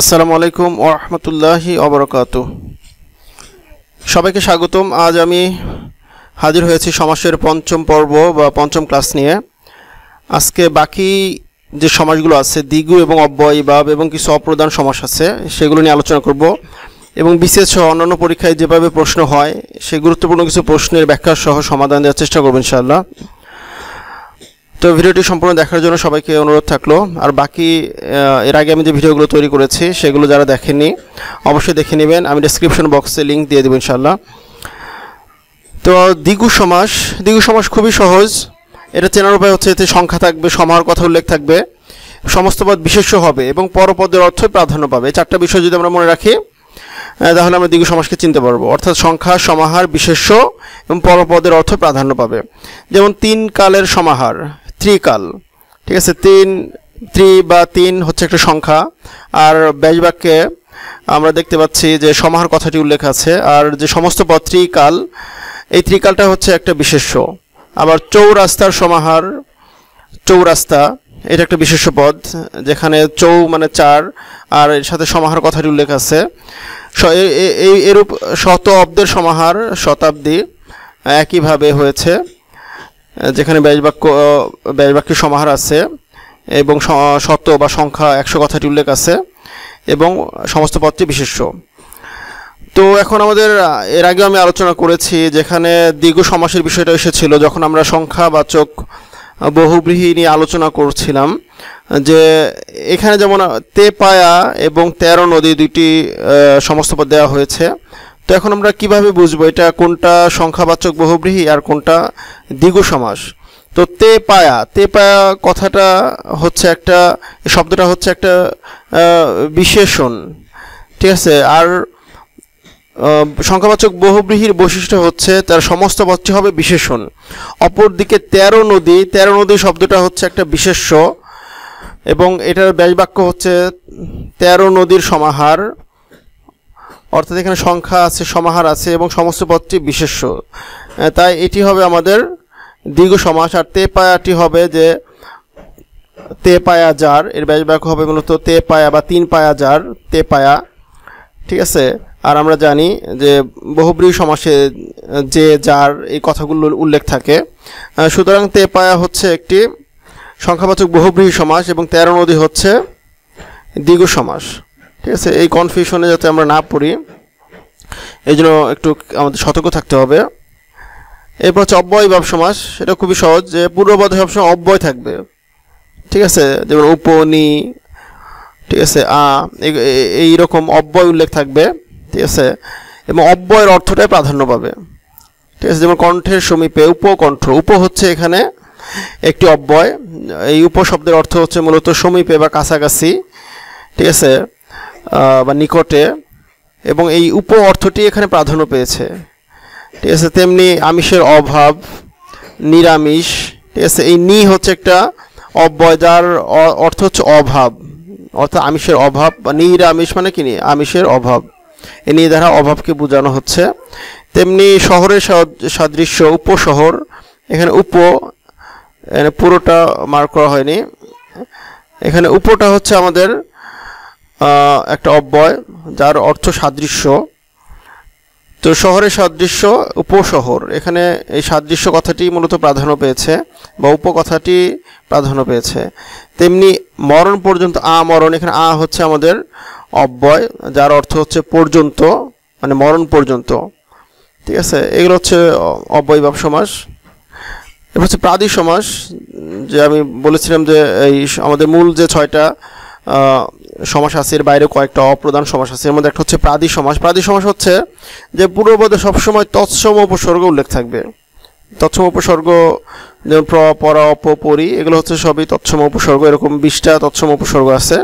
আসসালামু আলাইকুম ওরহামতুল্লাহি অবরকাত সবাইকে স্বাগতম আজ আমি হাজির হয়েছি সমাসের পঞ্চম পর্ব বা পঞ্চম ক্লাস নিয়ে আজকে বাকি যে সমাজগুলো আছে দিগু এবং অব্যয় বাব এবং কিছু অপ্রধান সমাস আছে সেগুলো নিয়ে আলোচনা করব এবং বিশেষ সহ অন্যান্য পরীক্ষায় যেভাবে প্রশ্ন হয় সেই গুরুত্বপূর্ণ কিছু প্রশ্নের ব্যাখ্যা সহ সমাধান দেওয়ার চেষ্টা করব ইনশাআল্লাহ তো ভিডিওটি সম্পূর্ণ দেখার জন্য সবাইকে অনুরোধ থাকলো আর বাকি এর আগে আমি যে ভিডিওগুলো তৈরি করেছি সেগুলো যারা দেখেননি অবশ্যই দেখে নেবেন আমি ডিসক্রিপশন বক্সে লিঙ্ক দিয়ে দেবো ইনশাল্লাহ তো দ্বিগু সমাস দ্বিগু সমাস খুবই সহজ এটা চেনার উপায় হচ্ছে এতে সংখ্যা থাকবে সমাহার কথা উল্লেখ থাকবে সমস্ত পদ বিশেষ্য হবে এবং পরপদের অর্থ প্রাধান্য পাবে চারটা বিষয় যদি আমরা মনে রাখি তাহলে আমরা দ্বিগু সমাসকে চিনতে পারবো অর্থাৎ সংখ্যা সমাহার বিশেষ্য এবং পরপদের অর্থ প্রাধান্য পাবে যেমন তিন কালের সমাহার ত্রিকাল ঠিক আছে তিন ত্রি বা তিন হচ্ছে একটা সংখ্যা আর ব্যাসবাক্যে আমরা দেখতে পাচ্ছি যে সমাহার কথাটি উল্লেখ আছে আর যে সমস্ত পদ ত্রিকাল এই ত্রিকালটা হচ্ছে একটা বিশেষ্য আবার চৌরাস্তার সমাহার চৌরাস্তা এটা একটা বিশেষ্য পদ যেখানে চৌ মানে চার আর এর সাথে সমাহার কথাটি উল্লেখ আছে এই এরূপ শত অব্দের সমাহার শতাব্দী একইভাবে হয়েছে যেখানে ব্যয়বাক্য ব্যয়বাক্যের সমাহার আছে এবং শর্ত বা সংখ্যা একশো কথাটি উল্লেখ আছে এবং সমস্ত পদটি বিশেষ্য তো এখন আমাদের এর আগেও আমি আলোচনা করেছি যেখানে দীর্ঘ সমাসের বিষয়টা এসেছিল যখন আমরা সংখ্যাবাচক বহুগৃহী নিয়ে আলোচনা করছিলাম যে এখানে যেমন তেপায়া এবং তেরো নদী দুইটি সমস্ত পদ দেওয়া হয়েছে তো এখন আমরা কিভাবে বুঝবো এটা কোনটা সংখ্যাবাচক বহুব্রীহি আর কোনটা দ্বিগু সমাস তো তে পায়া তে পায়া কথাটা হচ্ছে একটা শব্দটা হচ্ছে একটা বিশেষণ ঠিক আছে আর সংখ্যাবাচক বহুব্রীহির বৈশিষ্ট্য হচ্ছে তার সমস্ত বাচ্চা হবে বিশেষণ অপরদিকে তেরো নদী তেরো নদী শব্দটা হচ্ছে একটা বিশেষ্য এবং এটার ব্যাসবাক্য হচ্ছে তেরো নদীর সমাহার অর্থাৎ এখানে সংখ্যা আছে সমাহার আছে এবং সমস্ত পদটি বিশেষ্য তাই এটি হবে আমাদের দীর্ঘ সমাস আর তে পায়াটি হবে যে তে পায়া যার এর ব্যাসবাক্য হবে মূলত তে পায়া বা তিন পায়া যার তে পায়া ঠিক আছে আর আমরা জানি যে বহুব্রীহ সমাসে যে যার এই কথাগুলো উল্লেখ থাকে সুতরাং তে পায়া হচ্ছে একটি সংখ্যাবাচক বহুব্রীহ সমাস এবং তেরো নদী হচ্ছে দ্বিগু সমাস ঠিক আছে এই কনফিউশনে যাতে আমরা না পড়ি এই জন্য একটু আমাদের সতর্ক থাকতে হবে এরপর হচ্ছে অব্যয় ভাব সমাস সেটা খুবই সহজ যে পূর্বপদে সবসময় অব্যয় থাকবে ঠিক আছে যেমন উপনি ঠিক আছে আ এই রকম অব্যয় উল্লেখ থাকবে ঠিক আছে এবং অব্যয়ের অর্থটাই প্রাধান্য পাবে ঠিক আছে যেমন কণ্ঠের সমীপে উপকণ্ঠ উপ হচ্ছে এখানে একটি অব্যয় এই উপশব্দের অর্থ হচ্ছে মূলত সমীপে বা কাছাকাছি ঠিক আছে বা নিকটে এবং এই উপ অর্থটি এখানে প্রাধান্য পেয়েছে ঠিক আছে তেমনি আমিষের অভাব নিরামিষ ঠিক আছে এই নি হচ্ছে একটা অব্যয়দার অর্থ হচ্ছে অভাব অর্থাৎ আমিষের অভাব বা নিরামিষ মানে কি নিয়ে আমিষের অভাব এ নিয়ে দ্বারা অভাবকে বোঝানো হচ্ছে তেমনি শহরের সাদৃশ্য উপশহর এখানে উপ পুরোটা মার্ক করা হয়নি এখানে উপটা হচ্ছে আমাদের একটা অব্যয় যার অর্থ সাদৃশ্য তো শহরের সাদৃশ্য উপশহর এখানে এই সাদৃশ্য কথাটি মূলত প্রাধান্য পেয়েছে বা উপকথাটি প্রাধান্য পেয়েছে তেমনি মরণ পর্যন্ত আ মরণ এখানে আ হচ্ছে আমাদের অব্যয় যার অর্থ হচ্ছে পর্যন্ত মানে মরণ পর্যন্ত ঠিক আছে এগুলো হচ্ছে অব্যয় ভাব সমাস এবার হচ্ছে প্রাদি সমাস যে আমি বলেছিলাম যে এই আমাদের মূল যে ছয়টা সমাস বাইরে কয়েকটা অপ্রধান সমাস আছে এর মধ্যে একটা হচ্ছে প্রাদি সমাস প্রাদি সমাস হচ্ছে যে পূর্বপদে সবসময় তৎসম উপসর্গ উল্লেখ থাকবে তৎসম উপসর্গ যেমন প্র পরা অপ পরি এগুলো হচ্ছে সবই তৎসম উপসর্গ এরকম বিশটা তৎসম উপসর্গ আছে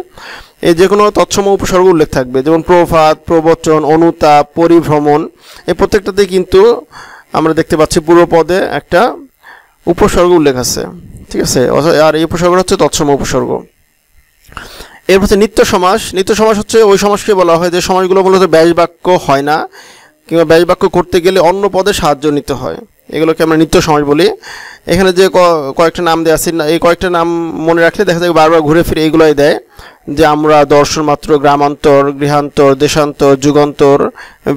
এই যে কোনো তৎসম উপসর্গ উল্লেখ থাকবে যেমন প্রভাত প্রবচন অনুতাপ পরিভ্রমণ এই প্রত্যেকটাতে কিন্তু আমরা দেখতে পাচ্ছি পূর্বপদে একটা উপসর্গ উল্লেখ আছে ঠিক আছে আর এই উপসর্গটা হচ্ছে তৎসম উপসর্গ এর হচ্ছে নিত্য সমাস নিত্য সমাস হচ্ছে ওই সমাসকে বলা হয় যে সমাজগুলো মূলত ব্যাস বাক্য হয় না কিংবা ব্যাস বাক্য করতে গেলে অন্য পদে সাহায্য নিতে হয় এগুলোকে আমরা নিত্য সমাজ বলি এখানে যে কয়েকটা নাম দেওয়া আছে এই কয়েকটা নাম মনে রাখলে দেখা যায় বারবার ঘুরে ফিরে এগুলোই দেয় যে আমরা দর্শন মাত্র গ্রামান্তর গৃহান্তর দেশান্তর যুগান্তর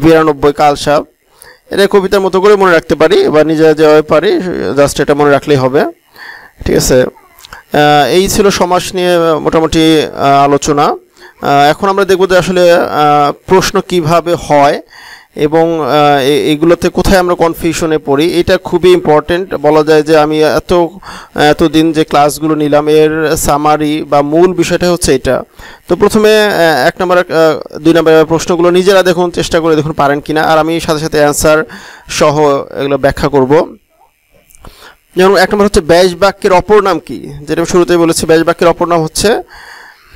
বিরানব্বই কালসাপ এটা কবিতার মতো করে মনে রাখতে পারি বা নিজে যেভাবে পারি জাস্ট এটা মনে রাখলেই হবে ঠিক আছে এই ছিল সমাস নিয়ে মোটামুটি আলোচনা এখন আমরা দেখব যে আসলে প্রশ্ন কিভাবে হয় এবং এগুলোতে কোথায় আমরা কনফিউশনে পড়ি এটা খুবই ইম্পর্টেন্ট বলা যায় যে আমি এত এতদিন যে ক্লাসগুলো নিলাম এর সামারি বা মূল বিষয়টা হচ্ছে এটা তো প্রথমে এক নম্বর দুই নম্বর প্রশ্নগুলো নিজেরা দেখুন চেষ্টা করে দেখুন পারেন কিনা আর আমি সাথে সাথে অ্যান্সার সহ এগুলো ব্যাখ্যা করব যেমন এক নম্বর হচ্ছে ব্যাস বাক্যের অপর নাম কি যেটা আমি শুরুতেই বলেছি ব্যাস বাক্যের অপর নাম হচ্ছে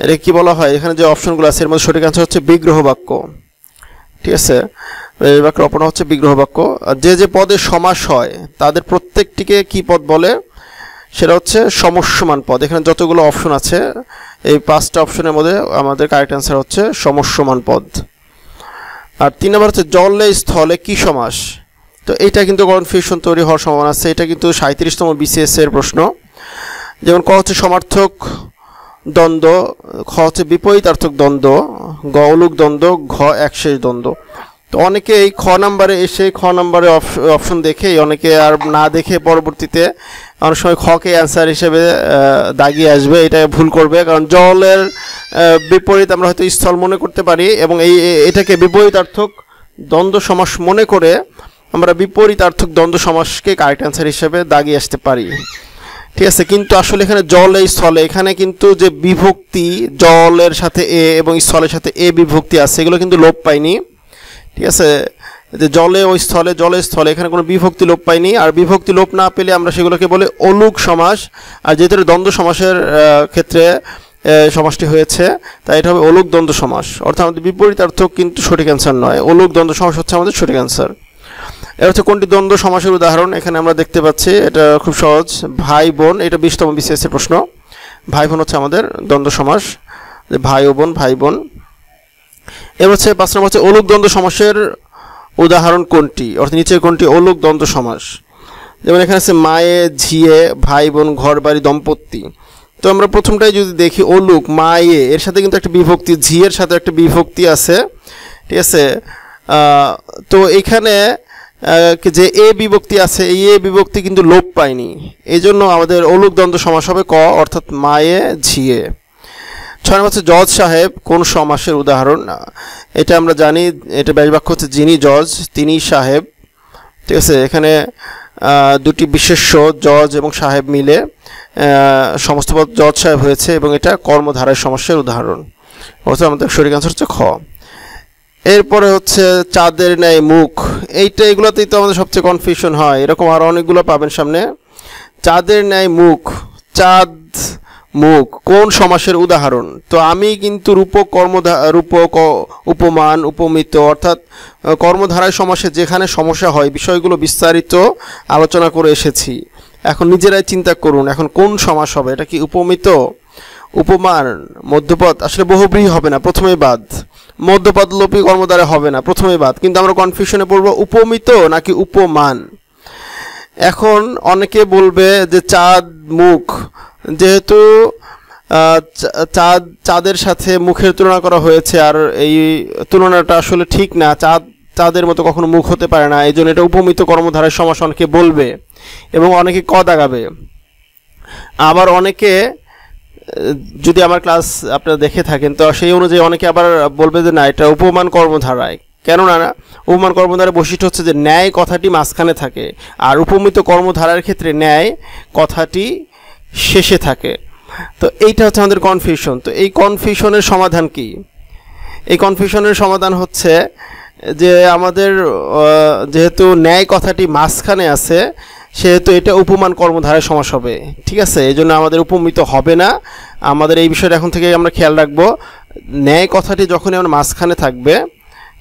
এটা কি বলা হয় এখানে যে অপশনগুলো আছে এর মধ্যে সঠিক আনসার হচ্ছে বিগ্রহ বাক্য ঠিক আছে ব্যাস বাক্যের অপর নাম হচ্ছে বিগ্রহ বাক্য যে যে পদে সমাস হয় তাদের প্রত্যেকটিকে কি পদ বলে সেটা হচ্ছে সমস্যমান পদ এখানে যতগুলো অপশন আছে এই পাঁচটা অপশনের মধ্যে আমাদের কারেক্ট অ্যান্সার হচ্ছে সমস্যমান পদ আর তিন নম্বর হচ্ছে জলে স্থলে কি সমাস তো এটা কিন্তু কনফিউশন তৈরি হওয়ার সম্ভাবনা আছে এটা কিন্তু সাঁত্রিশতম বিসিএসের প্রশ্ন যেমন ক হচ্ছে সমার্থক দ্বন্দ্ব খ হচ্ছে বিপরীতার্থক দ্বন্দ্ব গ অলুক দ্বন্দ্ব ঘ একশেষ দ্বন্দ্ব তো অনেকে এই খ নাম্বারে এসে খ নাম্বারে অপশন দেখে অনেকে আর না দেখে পরবর্তীতে অনেক সময় খকে অ্যান্সার হিসেবে দাগিয়ে আসবে এটা ভুল করবে কারণ জলের বিপরীত আমরা হয়তো স্থল মনে করতে পারি এবং এই এটাকে বিপরীতার্থক দ্বন্দ্ব সমাস মনে করে আমরা বিপরীতার্থক দ্বন্দ্ব সমাসকে কারেক্ট অ্যান্সার হিসেবে দাগিয়ে আসতে পারি ঠিক আছে কিন্তু আসলে এখানে জল এই স্থলে এখানে কিন্তু যে বিভক্তি জলের সাথে এ এবং স্থলের সাথে এ বিভক্তি আছে এগুলো কিন্তু লোপ পায়নি ঠিক আছে যে জলে ওই স্থলে জলে স্থলে এখানে কোনো বিভক্তি লোপ পায়নি আর বিভক্তি লোপ না পেলে আমরা সেগুলোকে বলে অলুক সমাস আর যেহেতু দ্বন্দ্ব সমাসের ক্ষেত্রে সমাসটি হয়েছে তাই এটা হবে অলুক দ্বন্দ্ব সমাস অর্থাৎ আমাদের বিপরীতার্থক কিন্তু সঠিক অ্যান্সার নয় অলুক দ্বন্দ্ব সমাস হচ্ছে আমাদের সঠিক অ্যান্সার এটা হচ্ছে কোনটি দ্বন্দ্ব সমাসের উদাহরণ এখানে আমরা দেখতে পাচ্ছি এটা খুব সহজ ভাই বোন এটা বিশতম বিশেষের প্রশ্ন ভাই বোন হচ্ছে আমাদের দ্বন্দ্ব সমাস ভাই ও বোন ভাই বোন এবার হচ্ছে পাঁচ নম্বর হচ্ছে অলুক দ্বন্দ্ব সমাসের উদাহরণ কোনটি অর্থাৎ নিচে কোনটি অলুক দ্বন্দ্ব সমাস যেমন এখানে আছে মায়ে ঝিয়ে ভাই বোন ঘর বাড়ি দম্পতি তো আমরা প্রথমটাই যদি দেখি অলুক মায়ে এর সাথে কিন্তু একটা বিভক্তি ঝিয়ের সাথে একটা বিভক্তি আছে ঠিক আছে তো এখানে যে এ বিভক্তি আছে এই এ বিভক্তি কিন্তু লোপ পায়নি এই জন্য আমাদের অলুক দ্বন্দ্ব সমাস হবে ক অর্থাৎ মায়ে ঝিয়ে ছয় নম্বর হচ্ছে জজ সাহেব কোন সমাসের উদাহরণ না এটা আমরা জানি এটা ব্যাসবাক্য হচ্ছে যিনি জজ তিনি সাহেব ঠিক আছে এখানে দুটি বিশেষ্য জজ এবং সাহেব মিলে সমস্ত পদ জজ সাহেব হয়েছে এবং এটা কর্মধারায় সমস্যার উদাহরণ অবশ্য আমাদের শরীর আনসার হচ্ছে খ এরপরে হচ্ছে চাঁদের ন্যায় মুখ এইটা এগুলোতেই তো আমাদের সবচেয়ে কনফিউশন হয় এরকম আরও অনেকগুলো পাবেন সামনে চাঁদের ন্যায় মুখ চাঁদ মুখ কোন সমাসের উদাহরণ তো আমি কিন্তু রূপক কর্মধা রূপক উপমান উপমিত অর্থাৎ কর্মধারায় সমাসে যেখানে সমস্যা হয় বিষয়গুলো বিস্তারিত আলোচনা করে এসেছি এখন নিজেরাই চিন্তা করুন এখন কোন সমাস হবে এটা কি উপমিত উপমান মধ্যপথ আসলে বহুব্রীহী হবে না প্রথমে বাদ মধ্যপদলোপী কর্মদ্বারে হবে না প্রথমে বাদ কিন্তু আমরা কনফিউশনে পড়বো উপমিত নাকি উপমান এখন অনেকে বলবে যে চাঁদ মুখ যেহেতু চাঁদ চাঁদের সাথে মুখের তুলনা করা হয়েছে আর এই তুলনাটা আসলে ঠিক না চাঁদ চাঁদের মতো কখনো মুখ হতে পারে না এই জন্য এটা উপমিত কর্মধারের সমাস অনেকে বলবে এবং অনেকে কদ আগাবে আবার অনেকে যদি আমার ক্লাস আপনারা দেখে থাকেন তো সেই অনুযায়ী অনেকে আবার বলবে যে না এটা উপমান কর্মধারায় কেননা উপমান কর্মধারার বৈশিষ্ট্য হচ্ছে যে ন্যায় কথাটি মাঝখানে থাকে আর উপমিত কর্মধারার ক্ষেত্রে ন্যায় কথাটি শেষে থাকে তো এইটা হচ্ছে আমাদের কনফিউশন তো এই কনফিউশনের সমাধান কি এই কনফিউশনের সমাধান হচ্ছে যে আমাদের যেহেতু ন্যায় কথাটি মাঝখানে আছে সেহেতু এটা উপমান কর্মধারায় সমাস হবে ঠিক আছে এই জন্য আমাদের উপমিত হবে না আমাদের এই বিষয়টা এখন থেকে আমরা খেয়াল রাখব ন্যায় কথাটি যখনই আমার মাঝখানে থাকবে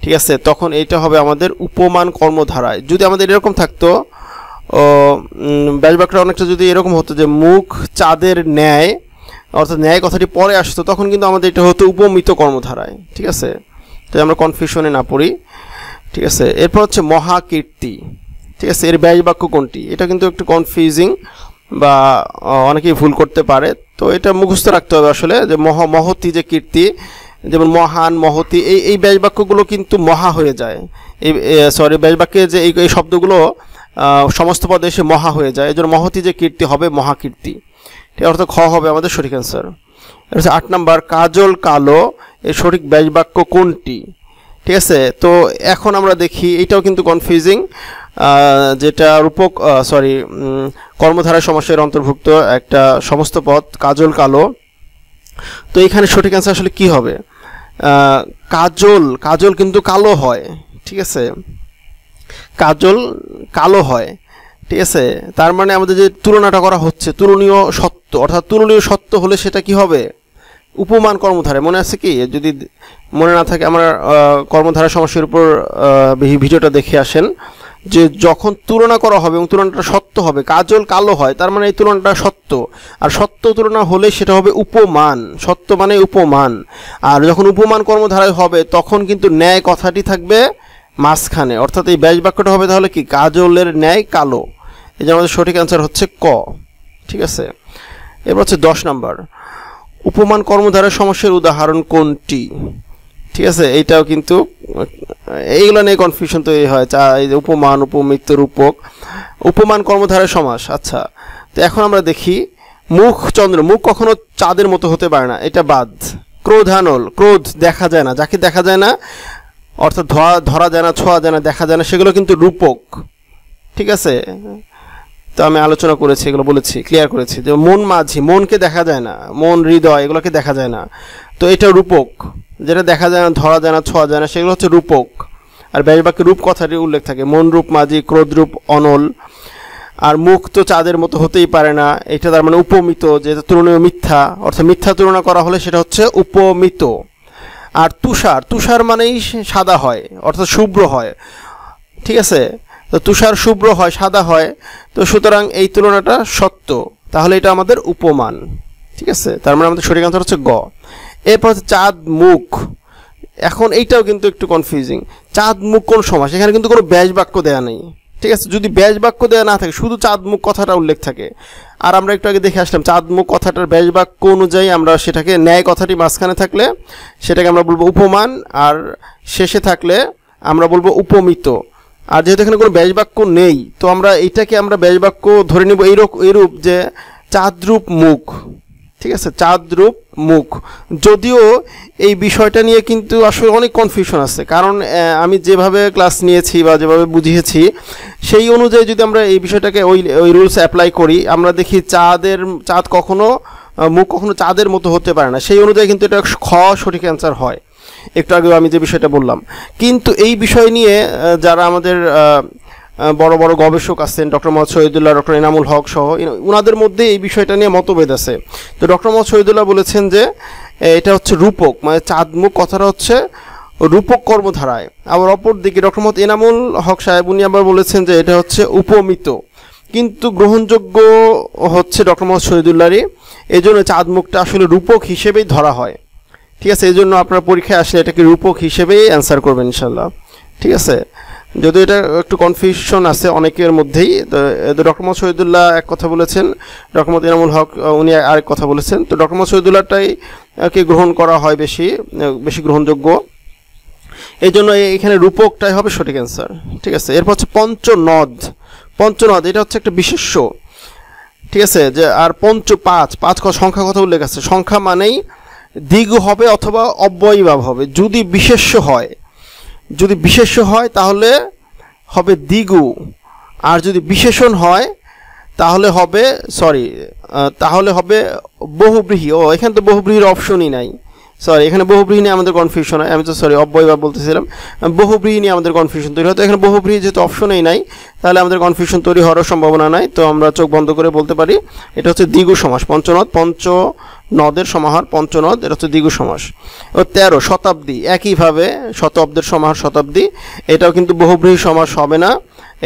ঠিক আছে তখন এটা হবে আমাদের উপমান কর্মধারায় যদি আমাদের এরকম থাকতো ব্যাসবাকরা অনেকটা যদি এরকম হতো যে মুখ চাঁদের ন্যায় অর্থাৎ ন্যায় কথাটি পরে আসতো তখন কিন্তু আমাদের এটা হতো উপমিত কর্মধারায় ঠিক আছে তাই আমরা কনফিউশনে না পড়ি ঠিক আছে এরপর হচ্ছে মহাকীর্তি ঠিক আছে এর ব্যয় বাক্য কোনটি এটা কিন্তু একটু কনফিউজিং বা অনেকেই ভুল করতে পারে তো এটা মুখস্থ রাখতে হবে আসলে যে মহ মহতি যে কীর্তি যেমন মহান মহতি এই এই বাক্যগুলো কিন্তু মহা হয়ে যায় এই সরি বাক্যে যে এই এই শব্দগুলো সমস্ত পদে এসে মহা হয়ে যায় এই জন্য মহতি যে কীর্তি হবে মহাকীর্তি ঠিক অর্থ খ হবে আমাদের সঠিক অ্যান্সার হচ্ছে আট নাম্বার কাজল কালো এর সঠিক বাক্য কোনটি ঠিক আছে তো এখন আমরা দেখি এটাও কিন্তু কনফিউজিং যেটা রূপক সরি কর্মধারা সমস্যার অন্তর্ভুক্ত একটা সমস্ত পথ কাজল কালো তো এখানে সঠিক অ্যান্সার আসলে কি হবে কাজল কাজল কিন্তু কালো হয় ঠিক আছে কাজল কালো হয় ঠিক আছে তার মানে আমাদের যে তুলনাটা করা হচ্ছে তুলনীয় সত্য অর্থাৎ তুলনীয় সত্য হলে সেটা কি হবে উপমান কর্মধারে মনে আছে কি যদি মনে না থাকে আমার কর্মধারা সমস্যার উপর ভিডিওটা দেখে আসেন যে যখন তুলনা করা হবে এবং তুলনাটা সত্য হবে কাজল কালো হয় তার মানে এই তুলনাটা সত্য আর সত্য তুলনা হলে সেটা হবে উপমান সত্য মানে উপমান আর যখন উপমান কর্মধারায় হবে তখন কিন্তু ন্যায় কথাটি থাকবে মাঝখানে অর্থাৎ এই ব্যাস বাক্যটা হবে তাহলে কি কাজলের ন্যায় কালো এই যে আমাদের সঠিক অ্যান্সার হচ্ছে ক ঠিক আছে এবার হচ্ছে দশ নম্বর উপমান কর্মধারার সমস্যার উদাহরণ কোনটি ঠিক আছে এইটাও কিন্তু এইগুলো নিয়ে কনফিউশন তৈরি হয় চা এই যে উপমান উপমিত্য রূপক উপমান কর্মধারের সমাস আচ্ছা তো এখন আমরা দেখি মুখ চন্দ্র মুখ কখনো চাঁদের মতো হতে পারে না এটা বাদ ক্রোধানল ক্রোধ দেখা যায় না যাকে দেখা যায় না অর্থাৎ ধরা ধরা যায় না ছোঁয়া যায় না দেখা যায় না সেগুলো কিন্তু রূপক ঠিক আছে তো আমি আলোচনা করেছি এগুলো বলেছি ক্লিয়ার করেছি যে মন মাঝি মনকে দেখা যায় না মন হৃদয় এগুলোকে দেখা যায় না তো এটা রূপক যেটা দেখা যায় না ধরা যায় না ছোঁয়া যায় না সেগুলো হচ্ছে রূপক আর বেশিরভাগ রূপ কথাটি উল্লেখ থাকে মন রূপ মাঝি ক্রোধরূপ অনল আর মুখ তো চাঁদের মতো হতেই পারে না এটা তার মানে উপমিত যেটা তুলনীয় মিথ্যা অর্থাৎ মিথ্যা তুলনা করা হলে সেটা হচ্ছে উপমিত আর তুষার তুষার মানেই সাদা হয় অর্থাৎ শুভ্র হয় ঠিক আছে তো তুষার শুভ্র হয় সাদা হয় তো সুতরাং এই তুলনাটা সত্য তাহলে এটা আমাদের উপমান ঠিক আছে তার মানে আমাদের শরীর আনসার হচ্ছে গ এরপর হচ্ছে চাঁদ মুখ এখন এইটাও কিন্তু একটু কনফিউজিং চাঁদ মুখ কোন সমাস এখানে কিন্তু কোনো ব্যাস বাক্য দেওয়া নেই ঠিক আছে যদি ব্যাস বাক্য দেওয়া না থাকে শুধু চাঁদ মুখ কথাটা উল্লেখ থাকে আর আমরা একটু আগে দেখে আসলাম চাঁদ মুখ কথাটার ব্যাস বাক্য অনুযায়ী আমরা সেটাকে ন্যায় কথাটি মাঝখানে থাকলে সেটাকে আমরা বলবো উপমান আর শেষে থাকলে আমরা বলবো উপমিত আর যেহেতু এখানে কোনো ব্যাস বাক্য নেই তো আমরা এইটাকে আমরা ব্যাস বাক্য ধরে নেব এইরক এরূপ যে চাঁদরূপ মুখ ঠিক আছে চাঁদরূপ মুখ যদিও এই বিষয়টা নিয়ে কিন্তু আসলে অনেক কনফিউশন আছে কারণ আমি যেভাবে ক্লাস নিয়েছি বা যেভাবে বুঝিয়েছি সেই অনুযায়ী যদি আমরা এই বিষয়টাকে ওই ওই রুলস অ্যাপ্লাই করি আমরা দেখি চাঁদের চাঁদ কখনো মুখ কখনো চাঁদের মতো হতে পারে না সেই অনুযায়ী কিন্তু এটা খ সঠিক অ্যান্সার হয় একটু আগেও আমি যে বিষয়টা বললাম কিন্তু এই বিষয় নিয়ে যারা আমাদের বড় বড় গবেষক আছেন ডক্টর মোহাম্মদ শহীদুল্লাহ ডক্টর এনামুল হক সহ ওনাদের মধ্যে এই বিষয়টা নিয়ে মতভেদ আছে তো ডক্টর মোহাম্মদ শহীদুল্লাহ বলেছেন যে এটা হচ্ছে রূপক মানে চাঁদমুখ কথাটা হচ্ছে রূপক কর্মধারায় আবার অপরদিকে ডক্টর মোহাম্মদ এনামুল হক সাহেব উনি আবার বলেছেন যে এটা হচ্ছে উপমিত কিন্তু গ্রহণযোগ্য হচ্ছে ডক্টর মোহাম্মদ শহীদুল্লাহরই এই জন্য চাঁদমুখটা আসলে রূপক হিসেবেই ধরা হয় ঠিক আছে এই জন্য আপনার পরীক্ষায় আসলে এটাকে রূপক হিসেবেই অ্যান্সার করবেন ইনশাল্লাহ ঠিক আছে যদিও এটা একটু কনফিউশন আছে অনেকের মধ্যেই তো ডক্টর মোহাম্মদ শহীদুল্লাহ এক কথা বলেছেন ডক্টর মোহাম্মদ ইনামুল হক উনি আরেক কথা বলেছেন তো ডক্টর মোহাম্মদ শহীদুল্লাহটাই কি গ্রহণ করা হয় বেশি বেশি গ্রহণযোগ্য এই জন্য এখানে রূপকটাই হবে সঠিক অ্যান্সার ঠিক আছে এরপর হচ্ছে পঞ্চনদ পঞ্চনদ এটা হচ্ছে একটা বিশেষ্য ঠিক আছে যে আর পঞ্চ পাঁচ পাঁচ সংখ্যা কথা উল্লেখ আছে সংখ্যা মানেই দিগ হবে অথবা অব্যয়ীভাব হবে যদি বিশেষ্য হয় যদি বিশেষ্য হয় তাহলে হবে দ্বিগু আর যদি বিশেষণ হয় তাহলে হবে সরি তাহলে হবে বহুব্রীহী ও এখানে তো বহুব্রীহীর অপশনই নাই সরি এখানে বহুব্রীহী নিয়ে আমাদের কনফিউশন হয় আমি তো সরি অব্যয় বা বলতেছিলাম বহুব্রীহী নিয়ে আমাদের কনফিউশন তৈরি হয় তো এখানে বহুব্রীহী যেহেতু অপশনেই নাই তাহলে আমাদের কনফিউশন তৈরি হওয়ার সম্ভাবনা নাই তো আমরা চোখ বন্ধ করে বলতে পারি এটা হচ্ছে দ্বিগু সমাস পঞ্চনদ পঞ্চ নদের সমাহার পঞ্চনদ এটা হচ্ছে দ্বিগু সমাস ও তেরো শতাব্দী একইভাবে শতাব্দের সমাহার শতাব্দী এটাও কিন্তু বহুব্রীহী সমাস হবে না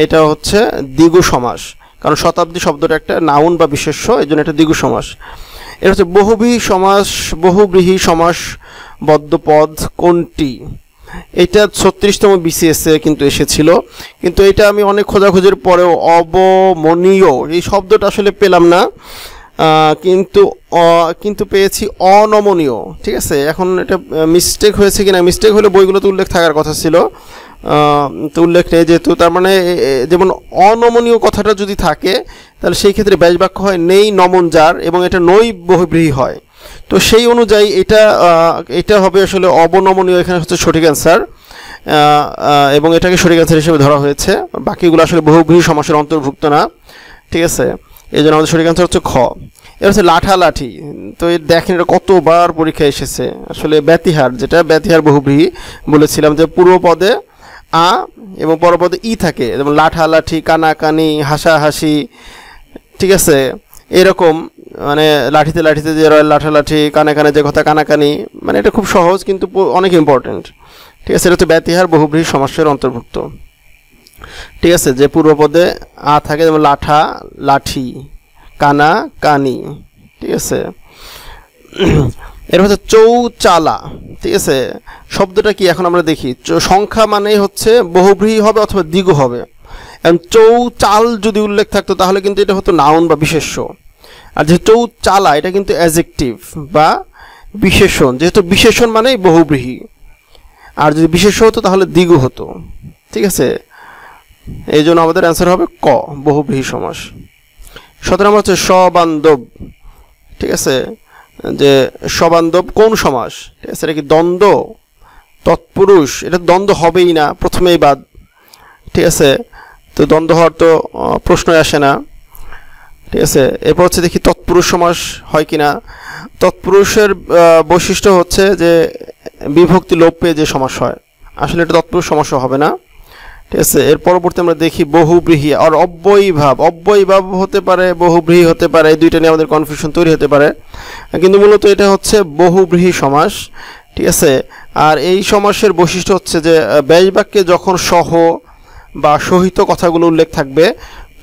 এটা হচ্ছে দ্বিগু সমাস কারণ শতাব্দী শব্দটা একটা নাউন বা বিশেষ্য এই জন্য এটা দ্বিগু সমাস এটা হচ্ছে বহুব্রীহী সমাস বহুব্রীহী সমাস বদ্ধপদ কোনটি এটা ছত্রিশতম বিসিএসএ কিন্তু এসেছিল কিন্তু এটা আমি অনেক খোঁজাখুঁজির পরেও অবমনীয় এই শব্দটা আসলে পেলাম না কিন্তু কিন্তু পেয়েছি অনমনীয় ঠিক আছে এখন এটা মিস্টেক হয়েছে কিনা মিস্টেক হলে বইগুলোতে উল্লেখ থাকার কথা ছিল তো উল্লেখ নেই যেহেতু তার মানে যেমন অনমনীয় কথাটা যদি থাকে তাহলে সেই ক্ষেত্রে ব্যাস বাক্য হয় নেই নমন যার এবং এটা নই বহিব্রীহী হয় তো সেই অনুযায়ী এটা এটা হবে আসলে অবনমনীয় এখানে হচ্ছে সঠিক অ্যান্সার এবং এটাকে সঠিক অ্যান্সার হিসেবে ধরা হয়েছে বাকিগুলো আসলে বহুব্রীহী সমাসের অন্তর্ভুক্ত না ঠিক আছে এই জন্য আমাদের সঠিক আনসার হচ্ছে খ এর হচ্ছে লাঠা লাঠি তো এর দেখেন এটা কতবার পরীক্ষা এসেছে আসলে ব্যতিহার যেটা ব্যতিহার বহুব্রীহি বলেছিলাম যে পূর্ব পদে আ এবং পরপদে ই থাকে যেমন লাঠালাঠি কানাকানি হাসাহাসি ঠিক আছে এরকম মানে লাঠিতে লাঠিতে যে লাঠালাঠি কানে কানে যে কথা কানাকানি মানে এটা খুব সহজ কিন্তু অনেক ইম্পর্ট্যান্ট ঠিক আছে এটা হচ্ছে ব্যতিহার বহুব্রীহি সমস্যার অন্তর্ভুক্ত ঠিক আছে যে পূর্বপদে আ থাকে যেমন লাঠা লাঠি কানা কানি ঠিক আছে এর হচ্ছে চৌচালা ঠিক আছে শব্দটা কি এখন আমরা দেখি সংখ্যা মানেই হচ্ছে বহুব্রীহী হবে অথবা দ্বিগু হবে এবং চৌচাল যদি উল্লেখ থাকতো তাহলে কিন্তু এটা হতো নাউন বা বিশেষ্য আর যে চৌচালা এটা কিন্তু অ্যাজেকটিভ বা বিশেষণ যেহেতু বিশেষণ মানেই বহুব্রীহী আর যদি বিশেষ্য হতো তাহলে দ্বিগু হতো ঠিক আছে এই জন্য আমাদের অ্যান্সার হবে ক বহুব্রীহি সমাস সতেরো নম্বর হচ্ছে সবান্ধব ঠিক আছে যে সবান্ধব কোন সমাস ঠিক আছে এটা কি দ্বন্দ্ব তৎপুরুষ এটা দ্বন্দ্ব হবেই না প্রথমেই বাদ ঠিক আছে তো দ্বন্দ্ব হওয়ার তো প্রশ্নই আসে না ঠিক আছে এরপর হচ্ছে দেখি তৎপুরুষ সমাস হয় কি না তৎপুরুষের বৈশিষ্ট্য হচ্ছে যে বিভক্তি লোপ পেয়ে যে সমাস হয় আসলে এটা তৎপুরুষ সমস্যা হবে না ঠিক আছে এর পরবর্তী আমরা দেখি বহুব্রীহী আর অব্যয়ী ভাব হতে পারে বহুব্রীহী হতে পারে এই দুইটা নিয়ে আমাদের কনফিউশন তৈরি হতে পারে কিন্তু মূলত এটা হচ্ছে বহুব্রীহী সমাস ঠিক আছে আর এই সমাসের বৈশিষ্ট্য হচ্ছে যে বাক্যে যখন সহ বা সহিত কথাগুলো উল্লেখ থাকবে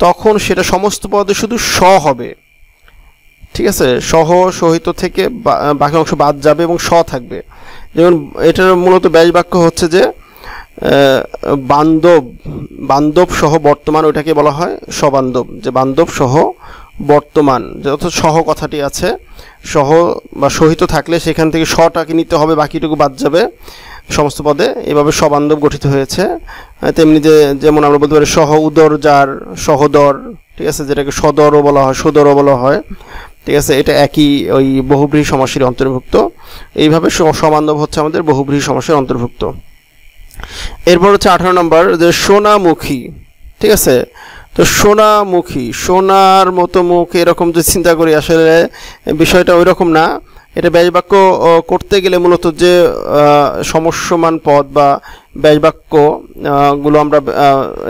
তখন সেটা সমস্ত পদে শুধু স হবে ঠিক আছে সহ সহিত থেকে বাকি অংশ বাদ যাবে এবং স থাকবে যেমন এটার মূলত বাক্য হচ্ছে যে বান্ধব বান্ধব সহ বর্তমান ওইটাকে বলা হয় সবান্ধব যে বান্ধব সহ বর্তমান যত সহ কথাটি আছে সহ বা সহিত থাকলে সেখান থেকে শটাকে নিতে হবে বাকিটুকু বাদ যাবে সমস্ত পদে এভাবে সবান্ধব গঠিত হয়েছে তেমনি যে যেমন আমরা বলতে পারি সহ উদর যার সহদর ঠিক আছে যেটাকে সদরও বলা হয় সদরও বলা হয় ঠিক আছে এটা একই ওই বহুব্রীহী সমাসের অন্তর্ভুক্ত এইভাবে সমান্ধব হচ্ছে আমাদের বহুব্রীহী সমাসের অন্তর্ভুক্ত এরপর হচ্ছে আঠারো নম্বর যে সোনামুখী ঠিক আছে তো সোনামুখী সোনার মতো মুখ এরকম যে চিন্তা করি আসলে বিষয়টা ওই রকম না এটা ব্যয়বাক্য করতে গেলে মূলত যে সমস্যমান পদ বা ব্যয়বাক্যগুলো আমরা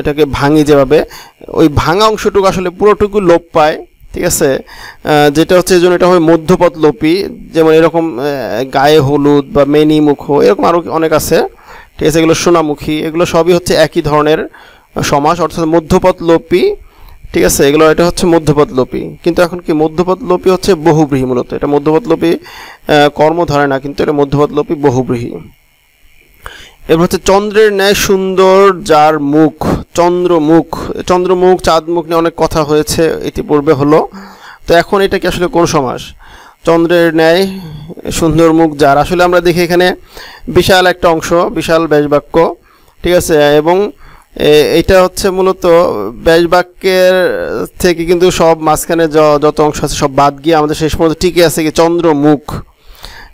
এটাকে ভাঙি যেভাবে ওই ভাঙা অংশটুকু আসলে পুরোটুকু লোপ পায় ঠিক আছে যেটা হচ্ছে এজন্য এটা হয় মধ্যপথ লোপি যেমন এরকম গায়ে হলুদ বা মেনি মুখ এরকম আরও অনেক আছে ঠিক আছে এগুলো সোনামুখী এগুলো সবই হচ্ছে একই ধরনের সমাস অর্থাৎ মধ্যপথ লোপী ঠিক আছে এগুলো এটা হচ্ছে মধ্যপথ লোপী কিন্তু এখন কি মধ্যপথ লোপী হচ্ছে বহুব্রীহী মূলত এটা মধ্যপথ লোপী কর্ম ধরে না কিন্তু এটা মধ্যপথ লোপী বহুব্রীহী এবার হচ্ছে চন্দ্রের ন্যায় সুন্দর যার মুখ চন্দ্রমুখ চন্দ্রমুখ চাঁদমুখ নিয়ে অনেক কথা হয়েছে ইতিপূর্বে হলো তো এখন এটা কি আসলে কোন সমাস চন্দ্রের ন্যায় সুন্দর মুখ যার আসলে আমরা দেখি এখানে বিশাল একটা অংশ বিশাল ব্যাসবাক্য ঠিক আছে এবং এটা হচ্ছে মূলত ব্যাসবাক্যের থেকে কিন্তু সব মাঝখানে যত অংশ আছে সব বাদ গিয়ে আমাদের শেষ পর্যন্ত টিকে আছে কি চন্দ্রমুখ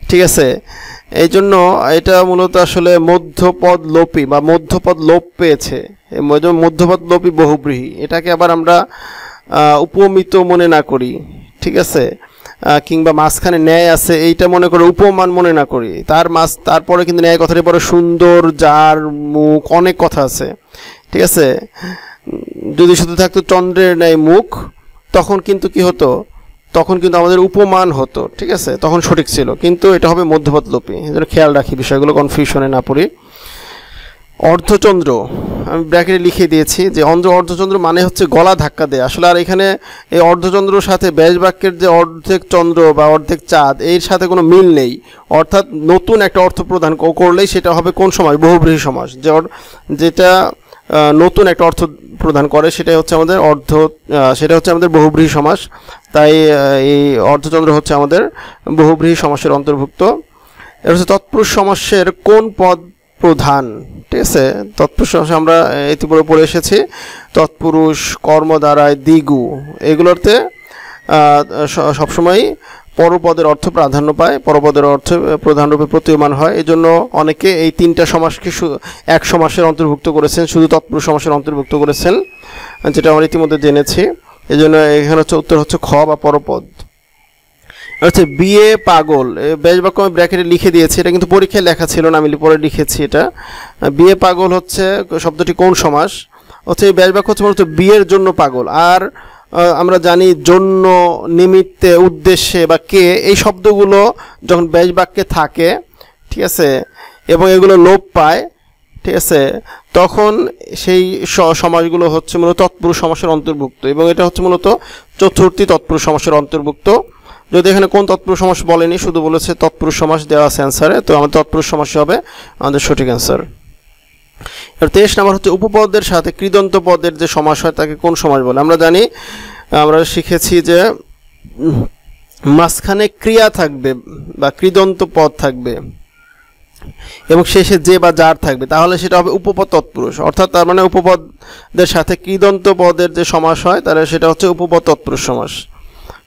ঠিক আছে এই জন্য এটা মূলত আসলে মধ্যপদ লোপি বা মধ্যপদ লোপ পেয়েছে মধ্যপদ লোপি বহুব্রীহী এটাকে আবার আমরা উপমিত মনে না করি ঠিক আছে কিংবা মাঝখানে ন্যায় আছে এইটা মনে করে উপমান মনে না করি তার মাছ তারপরে কিন্তু ন্যায় কথাটি পরে সুন্দর যার মুখ অনেক কথা আছে ঠিক আছে যদি শুধু থাকতো চন্দ্রের ন্যায় মুখ তখন কিন্তু কি হতো তখন কিন্তু আমাদের উপমান হতো ঠিক আছে তখন সঠিক ছিল কিন্তু এটা হবে মধ্যপথলোপী খেয়াল রাখি বিষয়গুলো কনফিউশনে না পড়ি অর্ধচন্দ্র আমি ব্র্যাকেটে লিখে দিয়েছি যে অন্ধ্র অর্ধচন্দ্র মানে হচ্ছে গলা ধাক্কা দেয় আসলে আর এখানে এই অর্ধচন্দ্রর সাথে ব্যাস বাক্যের যে অর্ধেক চন্দ্র বা অর্ধেক চাঁদ এর সাথে কোনো মিল নেই অর্থাৎ নতুন একটা অর্থ প্রদান করলেই সেটা হবে কোন সমাজ বহুব্রীহী সমাজ যেটা নতুন একটা অর্থ প্রদান করে সেটাই হচ্ছে আমাদের অর্ধ সেটা হচ্ছে আমাদের বহুব্রীহী সমাস তাই এই অর্ধচন্দ্র হচ্ছে আমাদের বহুব্রীহী সমাসের অন্তর্ভুক্ত এর হচ্ছে তৎপুরুষ সমাসের কোন পদ প্রধান ঠিক আছে তৎপুরুষ আমরা ইতিপূর্বে পড়ে এসেছি তৎপুরুষ কর্ম দ্বারায় দিগু এগুলোতে সবসময়ই পরপদের অর্থ প্রাধান্য পায় পরপদের অর্থ প্রধানরূপে প্রতীয়মান হয় এই জন্য অনেকে এই তিনটা সমাসকে এক সমাসের অন্তর্ভুক্ত করেছেন শুধু তৎপুরুষ সমাসের অন্তর্ভুক্ত করেছেন যেটা আমরা ইতিমধ্যে জেনেছি এই জন্য এখানে হচ্ছে উত্তর হচ্ছে খ বা পরপদ আচ্ছা বিয়ে পাগল বেশ বাক্য আমি ব্র্যাকেটে লিখে দিয়েছি এটা কিন্তু পরীক্ষায় লেখা ছিল না আমি পরে লিখেছি এটা বিয়ে পাগল হচ্ছে শব্দটি কোন সমাস হচ্ছে এই ব্যাস বাক্য হচ্ছে মূলত বিয়ের জন্য পাগল আর আমরা জানি জন্য নিমিত্তে উদ্দেশ্যে বা কে এই শব্দগুলো যখন ব্যাস বাক্যে থাকে ঠিক আছে এবং এগুলো লোপ পায় ঠিক আছে তখন সেই সমাজগুলো হচ্ছে মূলত তৎপুরুষ সমাসের অন্তর্ভুক্ত এবং এটা হচ্ছে মূলত চতুর্থী তৎপুরুষ সমাসের অন্তর্ভুক্ত যদি এখানে কোন তৎপুরুষ সমাস বলেনি শুধু বলেছে তৎপুরুষ সমাস দেওয়া আছে অ্যান্সারে তো আমাদের তৎপুরুষ সমাসই হবে আমাদের সঠিক অ্যান্সার এর তেইশ নাম্বার হচ্ছে উপপদের সাথে কৃদন্ত পদের যে সমাস হয় তাকে কোন সমাস বলে আমরা জানি আমরা শিখেছি যে মাঝখানে ক্রিয়া থাকবে বা কৃদন্ত পদ থাকবে এবং শেষে যে বা যার থাকবে তাহলে সেটা হবে উপপদ তৎপুরুষ অর্থাৎ তার মানে উপপদের সাথে কৃদন্ত পদের যে সমাস হয় তাহলে সেটা হচ্ছে উপপদ তৎপুরুষ সমাস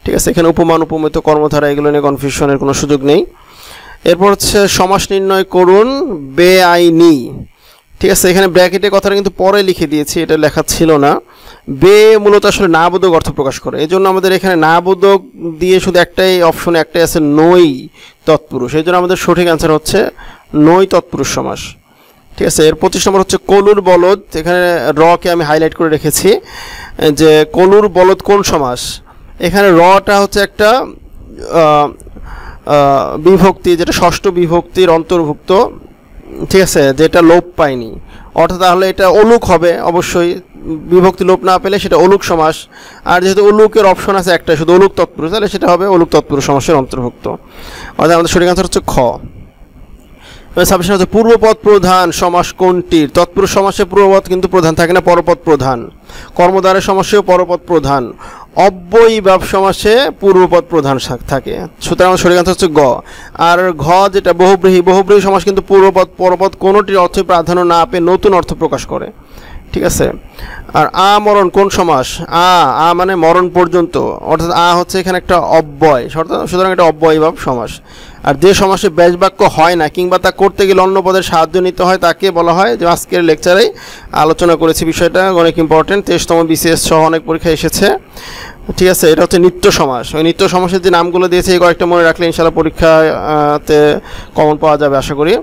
ঠিক আছে এখানে উপমান উপমিত কর্মধারা এগুলো নিয়ে কনফিউশনের কোনো সুযোগ নেই এরপর হচ্ছে সমাস নির্ণয় করুন বেআইনি ঠিক আছে এখানে ব্র্যাকেটে কথাটা কিন্তু পরে লিখে দিয়েছি এটা লেখা ছিল না বে মূলত আসলে নাবোধক অর্থ প্রকাশ করে এই জন্য আমাদের এখানে নাবোধক দিয়ে শুধু একটাই অপশন একটাই আছে নই তৎপুরুষ এই জন্য আমাদের সঠিক অ্যান্সার হচ্ছে নই তৎপুরুষ সমাস ঠিক আছে এর পঁচিশ নম্বর হচ্ছে কলুর বলদ এখানে রকে আমি হাইলাইট করে রেখেছি যে কলুর বলদ কোন সমাস এখানে রটা হচ্ছে একটা বিভক্তি যেটা ষষ্ঠ বিভক্তির অন্তর্ভুক্ত ঠিক আছে যেটা লোপ পায়নি অর্থাৎ তাহলে এটা অলুক হবে অবশ্যই বিভক্তি লোপ না পেলে সেটা অলুক সমাস আর যেহেতু অলুকের অপশন আছে একটা শুধু অলুক তৎপুরুষ তাহলে সেটা হবে অলুক তৎপুরুষ সমাসের অন্তর্ভুক্ত অর্থাৎ আমাদের সঠিক আনসার হচ্ছে খ সাবশেষ হচ্ছে পূর্বপদ প্রধান সমাস কোনটির তৎপুরুষ সমাসে পূর্বপদ কিন্তু প্রধান থাকে না পরপদ প্রধান কর্মদ্বারের সমাসেও পরপদ প্রধান অব্যয়ী ব্যবসা সমাসে পূর্বপদ প্রধান থাকে সুতরাং সরিকান্ত হচ্ছে গ আর ঘ যেটা বহুব্রীহী বহুব্রীহী সমাস কিন্তু পূর্বপদ পরপদ কোনোটির অর্থে প্রাধান্য না পেয়ে নতুন অর্থ প্রকাশ করে ঠিক আছে আর আ মরণ কোন সমাস আ আ মানে মরণ পর্যন্ত অর্থাৎ আ হচ্ছে এখানে একটা অব্যয় সুতরাং এটা অব্যয় সমাস আর যে সমাসে ব্যাসবাক্য হয় না কিংবা তা করতে গেলে অন্য পদের সাহায্য নিতে হয় তাকে বলা হয় যে আজকের লেকচারে আলোচনা করেছি বিষয়টা অনেক ইম্পর্টেন্ট তেইশতম বিসিএস সহ অনেক পরীক্ষা এসেছে ঠিক আছে এটা হচ্ছে নিত্য সমাস ওই নিত্য সমাসের যে নামগুলো দিয়েছে এই কয়েকটা মনে রাখলে ইনশাআল্লাহ পরীক্ষাতে কমন পাওয়া যাবে আশা করি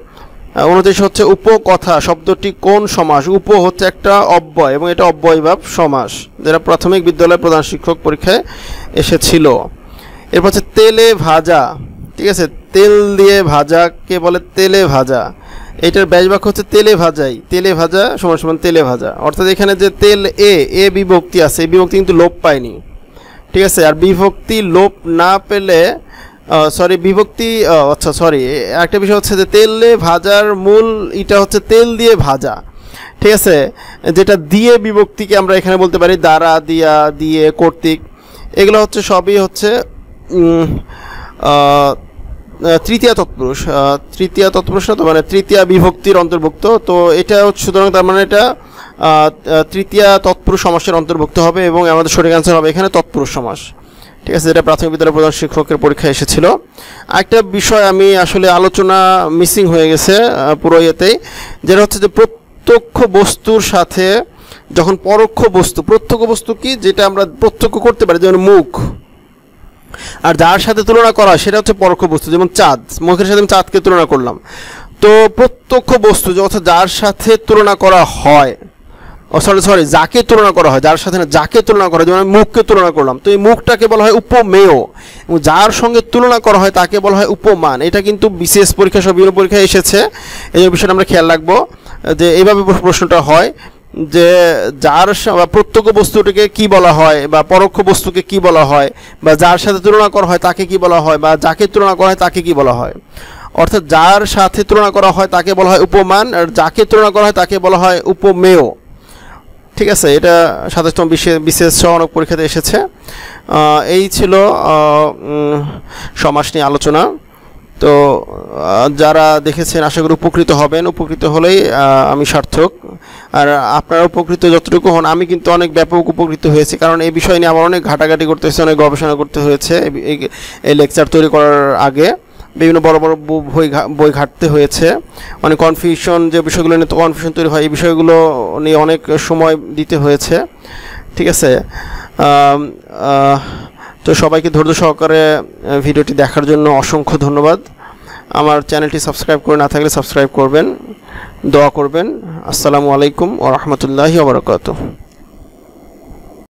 উনত্রিশ হচ্ছে উপকথা শব্দটি কোন সমাস উপ হচ্ছে একটা অব্যয় এবং এটা অব্যয়ভাব সমাস যেটা প্রাথমিক বিদ্যালয় প্রধান শিক্ষক পরীক্ষায় এসেছিল এরপর হচ্ছে তেলে ভাজা ঠিক আছে তেল দিয়ে ভাজাকে বলে তেলে ভাজা এটার ব্যাসবাক্য হচ্ছে তেলে ভাজাই তেলে ভাজা সমান সমান তেলে ভাজা অর্থাৎ এখানে যে তেল এ এ বিভক্তি আছে এই বিভক্তি কিন্তু লোপ পায়নি ঠিক আছে আর বিভক্তি লোপ না পেলে সরি বিভক্তি আচ্ছা সরি একটা বিষয় হচ্ছে যে তেলে ভাজার মূল এটা হচ্ছে তেল দিয়ে ভাজা ঠিক আছে যেটা দিয়ে বিভক্তিকে আমরা এখানে বলতে পারি দ্বারা দিয়া দিয়ে কর্তৃক এগুলো হচ্ছে সবই হচ্ছে তৃতীয় তৎপুরুষ তৃতীয় তৎপুরুষ না তো মানে তৃতীয় বিভক্তির অন্তর্ভুক্ত তো এটা হচ্ছে সুতরাং তার মানে এটা তৃতীয় তৎপুরুষ সমাসের অন্তর্ভুক্ত হবে এবং আমাদের শরীর ক্যান্সার হবে এখানে তৎপুরুষ সমাস ঠিক আছে যেটা প্রাথমিক বিদ্যালয় প্রধান শিক্ষকের পরীক্ষায় এসেছিল একটা বিষয় আমি আসলে আলোচনা মিসিং হয়ে গেছে পুরো ইয়েতেই যেটা হচ্ছে যে প্রত্যক্ষ বস্তুর সাথে যখন পরোক্ষ বস্তু প্রত্যক্ষ বস্তু কি যেটা আমরা প্রত্যক্ষ করতে পারি যেমন মুখ আর যার সাথে তুলনা করা সেটা হচ্ছে পরোক্ষ বস্তু যেমন চাঁদ মুখের সাথে আমি চাঁদকে তুলনা করলাম তো প্রত্যক্ষ বস্তু অর্থাৎ যার সাথে তুলনা করা হয় সরি oh, সরি যাকে তুলনা করা হয় যার সাথে না যাকে তুলনা করা হয় যেমন মুখকে তুলনা করলাম তো এই মুখটাকে বলা হয় উপমেয় এবং যার সঙ্গে তুলনা করা হয় তাকে বলা হয় উপমান এটা কিন্তু বিশেষ পরীক্ষা সব বিভিন্ন পরীক্ষায় এসেছে এই বিষয়টা আমরা খেয়াল রাখবো যে এইভাবে প্রশ্নটা হয় যে যার প্রত্যক্ষ বস্তুটিকে কি বলা হয় বা পরোক্ষ বস্তুকে কি বলা হয় বা যার সাথে তুলনা করা হয় তাকে কি বলা হয় বা যাকে তুলনা করা হয় তাকে কি বলা হয় অর্থাৎ যার সাথে তুলনা করা হয় তাকে বলা হয় উপমান আর যাকে তুলনা করা হয় তাকে বলা হয় উপমেয় ঠিক আছে এটা সাতাশতম বিশেষ বিশেষ সহনক পরীক্ষাতে এসেছে এই ছিল সমাস নিয়ে আলোচনা তো যারা দেখেছেন আশা করি উপকৃত হবেন উপকৃত হলেই আমি সার্থক আর আপনারা উপকৃত যতটুকু হন আমি কিন্তু অনেক ব্যাপক উপকৃত হয়েছি কারণ এই বিষয় নিয়ে আমার অনেক ঘাটাঘাটি করতে হয়েছে অনেক গবেষণা করতে হয়েছে এই লেকচার তৈরি করার আগে বিভিন্ন বড় বড় বই বই ঘাটতে হয়েছে অনেক মানে কনফিউশন যে বিষয়গুলো নিয়ে কনফিউশন তৈরি হয় এই বিষয়গুলো নিয়ে অনেক সময় দিতে হয়েছে ঠিক আছে তো সবাইকে ধৈর্য সহকারে ভিডিওটি দেখার জন্য অসংখ্য ধন্যবাদ আমার চ্যানেলটি সাবস্ক্রাইব করে না থাকলে সাবস্ক্রাইব করবেন দোয়া করবেন আসসালামু আলাইকুম ও রহমতুল্লাহি ওবরাকাতু